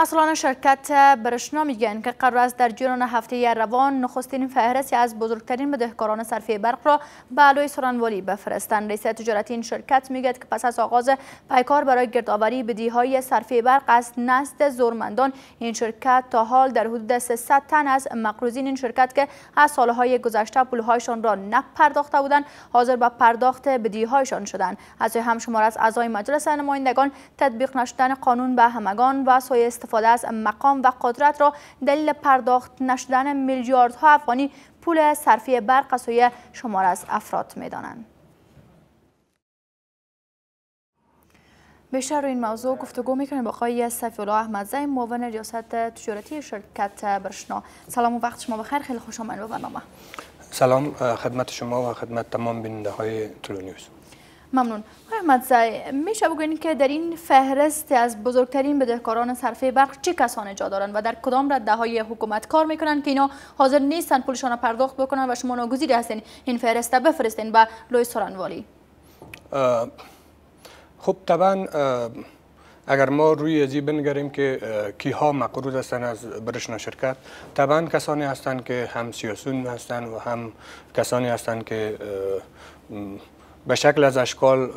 مسئولان شرکت برشنا میگن که قرار است در جریان هفته روان نخستین فهرستی از بزرگترین بدهکاران صرفه برق را به علوی سرانوالی بفرستند رئیس تجارت این شرکت میگد که پس از آغاز پیکار برای گردآوری بدهیهای صرفی برق از نزد زورمندان این شرکت تا حال در حدود 300 تن از مقروضین این شرکت که از سالهای گذشته پولهایشان را نپرداخته بودند حاضر به پرداخت بدیهایشان شدند از هم شمار از اعضای مجلس نمایندگان تطبیق نشدن قانون به همگان و سوی استفاده از مقام و قدرت را دلیل پرداخت نشدن میلیاردها افغانی پول صرفی برق سوی شمار از افراد میدانند. بیشتر رو این موضوع گفتگو میکنیم با آقای صفی الله احمدزی معاون ریاست تجارتی شرکت برشنا سلام و وقت شما بخیر خیلی خوش آمدید به برنامه سلام خدمت شما و خدمت تمام بیننده های تلو نیوز ممنون احمد زای میشه بگوین که در این فهرست از بزرگترین بدهکاران صرفه برق چه کسانی جا دارن و در کدام رده های حکومت کار میکنن که اینا حاضر نیستن پولشان را پرداخت بکنن و شما ناگزیر هستین این فهرست بفرستین با لوی سرانوالی خب طبعا اگر ما روی ازی بنگریم که کیها مقروض هستن از برشنا شرکت طبعا کسانی هستند که هم سیاسون هستند و هم کسانی هستند که به شکل از اشکال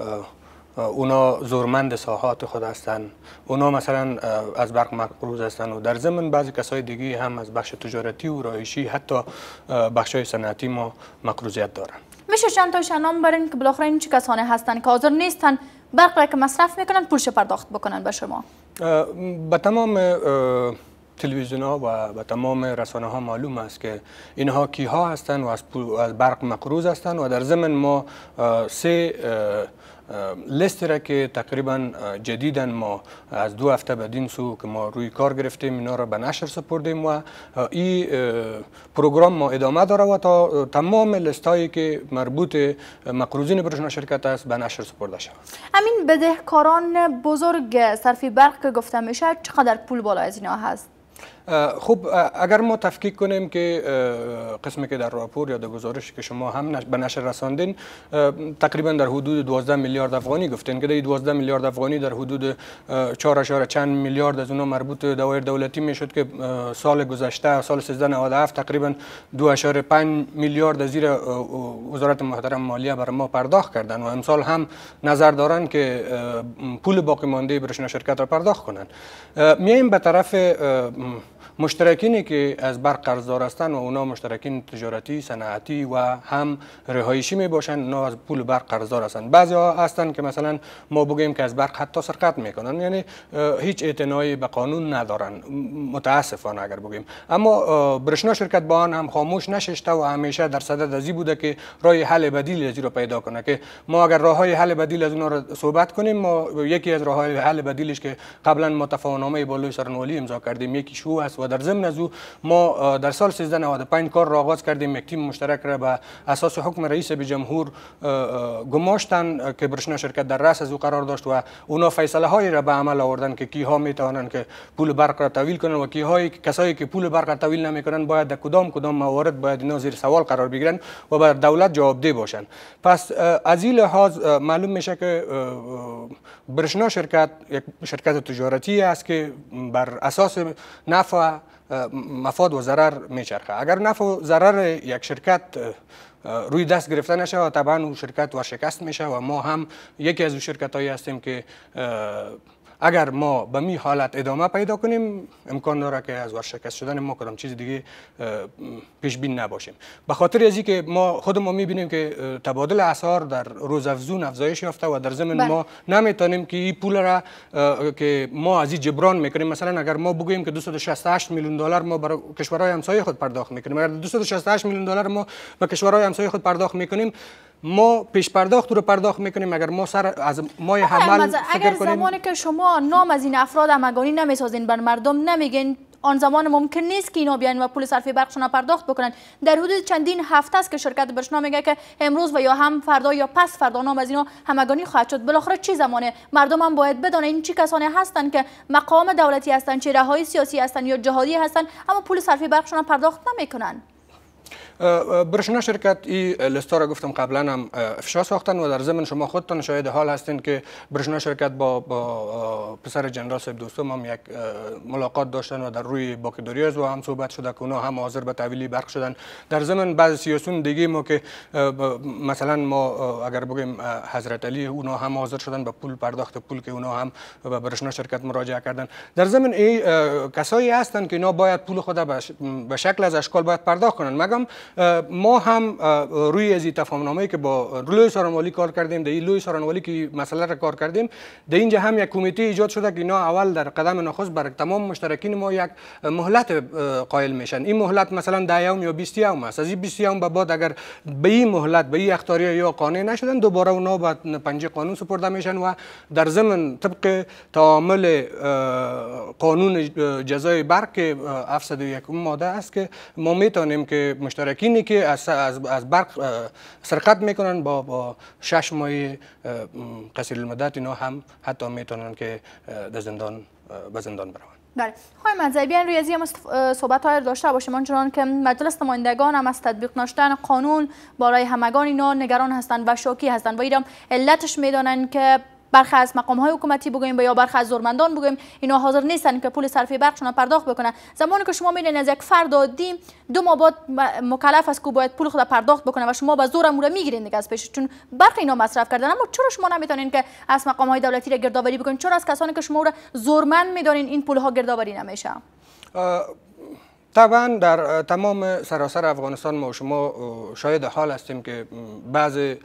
اونا زورمند ساحات خود هستند اونا مثلا از برق مقروض هستند و در ضمن بعضی کسای دیگه هم از بخش تجارتی و رایشی حتی بخش های صنعتی ما مقروضیت دارن میشه چند تا شنام برین که بالاخره این چه کسانی هستند که حاضر نیستن برق را که مصرف میکنن پولش پرداخت بکنن به شما به تمام تلویزیون ها و به تمام رسانه ها معلوم است که اینها کی ها هستند و از, برق مقروض هستند و در ضمن ما سه لستی را که تقریبا جدیدا ما از دو هفته بدین سو که ما روی کار گرفتیم اینا را به نشر سپردیم و این پروگرام ما ادامه داره و تا تمام هایی که مربوط مقروضین برشنا شرکت است به نشر سپرده شد همین بدهکاران بزرگ صرفی برق که گفته میشه چقدر پول بالا از اینا هست خب اگر ما تفکیک کنیم که قسمی که در راپور یا در گزارش که شما هم به نشر رساندین تقریبا در حدود 12 میلیارد افغانی گفتین که در 12 میلیارد افغانی در حدود 4 چند میلیارد از اونها مربوط دوایر دولتی میشد که سال گذشته سال 1397 تقریبا 2.5 میلیارد از زیر وزارت محترم مالیه بر ما پرداخت کردن و امسال هم نظر دارن که پول باقی مانده برشنا شرکت را پرداخت کنن میایم به طرف مشترکینی که از برق قرضدار هستند و اونا مشترکین تجارتی صنعتی و هم رهایشی می باشند اونا از پول برق قرضدار هستند بعضی ها هستند که مثلا ما بگیم که از برق حتی سرقت میکنن یعنی هیچ اعتنایی به قانون ندارن متاسفانه اگر بگیم اما برشنا شرکت با آن هم خاموش نشسته و همیشه در صدد ازی بوده که راه حل بدیل ازی رو پیدا کنه که ما اگر راه های حل بدیل از اونا رو صحبت کنیم ما یکی از راه حل بدیلش که قبلا متفاهمنامه بالای سرنولی امضا کردیم یکی شو و در ضمن از او ما در سال 1395 کار را آغاز کردیم یک تیم مشترک را به اساس حکم رئیس به جمهور گماشتن که برشنا شرکت در رأس از او قرار داشت و اونا فیصله هایی را به عمل آوردن که کیها می توانند که پول برق را تحویل کنند و کیهایی کسایی که پول برق را نمی کنند باید در کدام کدام موارد باید اینا زیر سوال قرار بگیرند و بر دولت جوابده باشند پس از این معلوم میشه که برشنا شرکت یک شرکت تجارتی است که بر اساس نفع مفاد و ضرر میچرخه اگر نفع و ضرر یک شرکت روی دست گرفته نشه و طبعا اون شرکت ورشکست میشه و ما هم یکی از اون شرکت هایی هستیم که اگر ما به می حالت ادامه پیدا کنیم امکان داره که از ورشکست شدن ما کدام چیز دیگه پیش بین نباشیم به خاطر ازی که ما خود ما بینیم که تبادل اسعار در روز افزون افزایش یافته و در ضمن بله. ما نمیتونیم که این پول را که ما از این جبران میکنیم مثلا اگر ما بگوییم که 268 میلیون دلار ما برای کشورهای همسایه خود پرداخت میکنیم اگر 268 میلیون دلار ما به کشورهای همسایه خود پرداخت میکنیم ما پیش پرداخت رو پرداخت میکنیم اگر ما سر از مای حمل فکر اگر زمانی که شما نام از این افراد همگانی نمیسازین بر مردم نمیگین آن زمان ممکن نیست که اینا بیان و پول صرف برقشون پرداخت بکنن در حدود چندین هفته است که شرکت برشنا میگه که امروز و یا هم فردا یا پس فردا نام از اینا همگانی خواهد شد بالاخره چی زمانه مردم هم باید بدانه این چی کسانی هستند که مقام دولتی هستند چه های سیاسی هستند یا جهادی هستند اما پول صرف برقشون پرداخت نمیکنن برشنا شرکت ای لستا را گفتم قبلا هم افشا ساختن و در ضمن شما خودتان شاید حال هستین که برشنا شرکت با, با پسر جنرال صاحب دوستم هم یک ملاقات داشتن و در روی باکی و هم صحبت شده که اونا هم حاضر به تحویلی برق شدن در ضمن بعض سیاسون دیگه ما که مثلا ما اگر بگیم حضرت علی اونا هم حاضر شدن به پول پرداخت پول که اونا هم به برشنا شرکت مراجعه کردن در ضمن ای کسایی هستند که اینا باید پول خود به شکل از اشکال باید پرداخت کنن مگم ما هم روی از این تفاهمنامه که با لوی سارانوالی کار کردیم در لوی سارانوالی که مسئله را کار کردیم در اینجا هم یک کمیته ایجاد شده که اینا اول در قدم نخست بر تمام مشترکین ما یک مهلت قائل میشن این مهلت مثلا 10 یوم یا 20 یوم است از این 20 یوم به بعد اگر به این مهلت به این اختیاری یا قانع نشدن دوباره اونا به پنجه قانون سپرده میشن و در ضمن طبق تعامل قانون جزای برق 701 ماده است که ما میتونیم که مشترک مساکینی که از, از, برق سرقت میکنن با, با شش ماه قصیر المدت اینا هم حتی میتونن که در زندان به زندان بروند بله خواهی بیان روی از هم صحبت های داشته باشیم آنچنان که مجلس نمایندگان هم از تطبیق ناشتن قانون برای همگان اینا نگران هستند و شاکی هستند و ایرام علتش میدانند که برخی از مقام های حکومتی بگویم یا برخ از زورمندان بگویم اینا حاضر نیستن که پول صرفی برقشون پرداخت بکنن زمانی که شما میرین از یک فرد عادی دو ماه بعد مکلف است که باید پول خود پرداخت بکنه و شما به زور امور میگیرین دیگه از پیش چون برخی اینا مصرف کردن اما چرا شما نمیتونین که از مقام های دولتی را گردآوری بکنین چرا از کسانی که شما را زورمند میدانین این پول ها گردآوری نمیشه طبعا در تمام سراسر افغانستان ما شما شاید حال هستیم که بعضی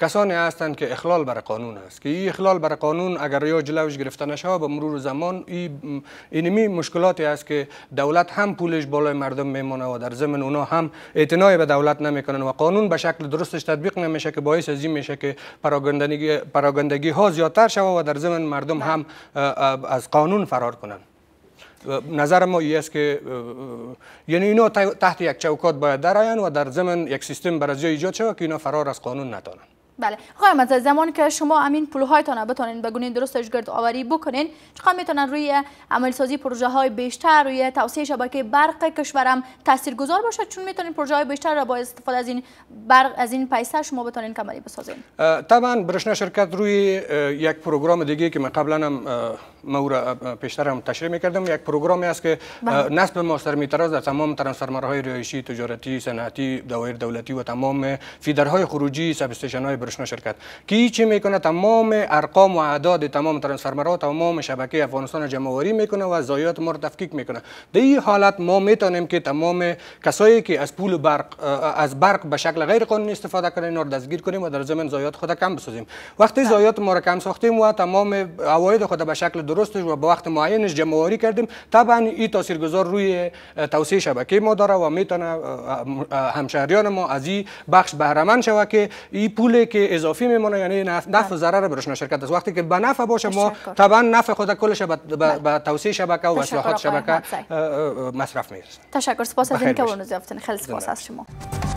کسانی هستند که اخلال بر قانون است که این اخلال بر قانون اگر یا جلوش گرفته نشه به مرور زمان این اینمی مشکلاتی است که دولت هم پولش بالای مردم میمونه و در ضمن اونا هم اعتنای به دولت نمیکنن و قانون به شکل درستش تطبیق نمیشه که باعث از میشه که پراگندگی پراگندگی ها زیادتر شوه و در ضمن مردم هم از قانون فرار کنند نظر ما است که یعنی تحت یک چوکات باید درآیند و در ضمن یک سیستم بر از ایجاد شود که اینا فرار از قانون نتانند بله آقای از زمان که شما همین های را بتانین بگونین درست گرد آوری بکنین چقدر میتونن روی عمل سازی پروژه های بیشتر روی توسعه شبکه برق کشورم تاثیرگذار باشد چون میتونین پروژه های بیشتر را با استفاده از این برق از این پیسه شما بتانین کمالی بسازین طبعا برشنا شرکت روی یک پروگرام دیگه که من قبلا هم ما او را پیشتر هم تشریح میکردم یک پروگرامی است که نصب ما میتراز در تمام های رایشی، تجارتی صنعتی دوایر دولتی و تمام فیدرهای خروجی سب های برشنا شرکت که چی میکنه تمام ارقام و اعداد تمام ها تمام شبکه افغانستان جمعواری میکنه و زایات ما رو تفکیک میکنه در این حالت ما میتونیم که تمام کسایی که از پول برق از برق به شکل غیر قانونی استفاده کردن اینا دستگیر کنیم و در ضمن زایات خود کم بسازیم وقتی زایات ما کم ساختیم و تمام عواید خود به شکل درستش و به وقت معینش جمعواری کردیم طبعا این تاثیرگذار روی توسعه شبکه ما داره و میتونه همشهریان ما از این بخش مند شوه که این پولی که اضافی میمونه یعنی نفع بله. ضرر برش شرکت است وقتی که به نفع باشه ما طبعا نفع خود کلش بله. به توسعه شبکه و اصلاحات شبکه مصرف میرسه تشکر سپاس از اینکه اون خیلی سپاس از شما